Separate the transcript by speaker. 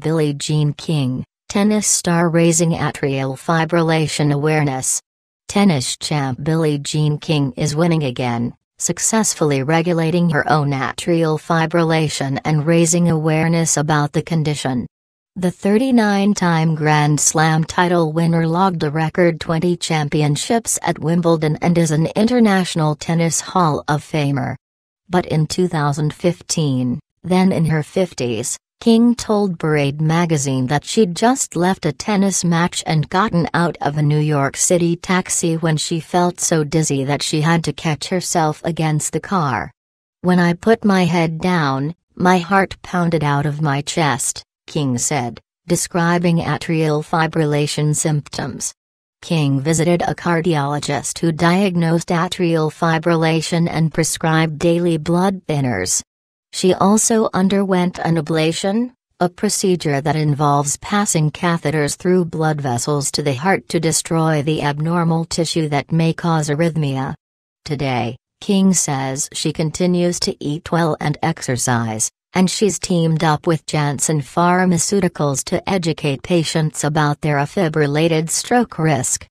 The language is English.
Speaker 1: Billie Jean King, tennis star raising atrial fibrillation awareness. Tennis champ Billie Jean King is winning again, successfully regulating her own atrial fibrillation and raising awareness about the condition. The 39 time Grand Slam title winner logged a record 20 championships at Wimbledon and is an International Tennis Hall of Famer. But in 2015, then in her 50s, King told Parade magazine that she'd just left a tennis match and gotten out of a New York City taxi when she felt so dizzy that she had to catch herself against the car. When I put my head down, my heart pounded out of my chest, King said, describing atrial fibrillation symptoms. King visited a cardiologist who diagnosed atrial fibrillation and prescribed daily blood thinners. She also underwent an ablation, a procedure that involves passing catheters through blood vessels to the heart to destroy the abnormal tissue that may cause arrhythmia. Today, King says she continues to eat well and exercise, and she's teamed up with Janssen Pharmaceuticals to educate patients about their AFib-related stroke risk.